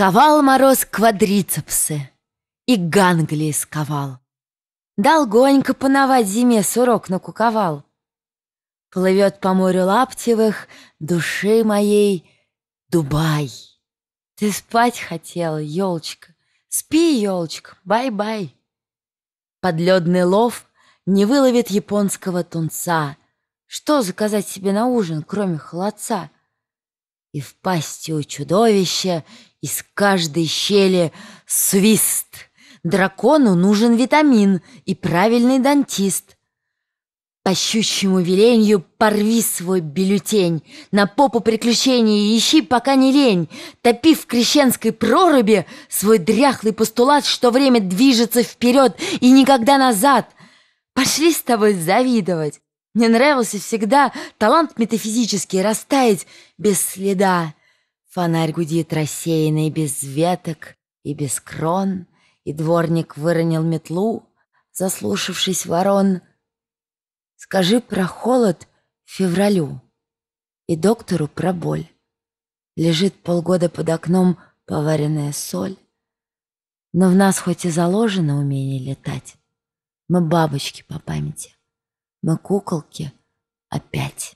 Сковал мороз квадрицепсы и ганглии сковал. Долгонько поновать зиме сурок накуковал. Плывет по морю лаптевых души моей Дубай. Ты спать хотела, елочка, спи, елочка, бай-бай. Подледный лов не выловит японского тунца. Что заказать себе на ужин, кроме холодца? и в пасти у чудовища из каждой щели свист. Дракону нужен витамин и правильный дантист. По щущему веленью порви свой бюллетень, На попу приключений ищи, пока не лень, Топи в крещенской проруби свой дряхлый постулат, Что время движется вперед и никогда назад. Пошли с тобой завидовать, мне нравился всегда талант метафизический растаять без следа. Фонарь гудит рассеянный без веток и без крон, и дворник выронил метлу, заслушавшись ворон. Скажи про холод февралю и доктору про боль. Лежит полгода под окном поваренная соль. Но в нас хоть и заложено умение летать, мы бабочки по памяти. Мы куколки опять.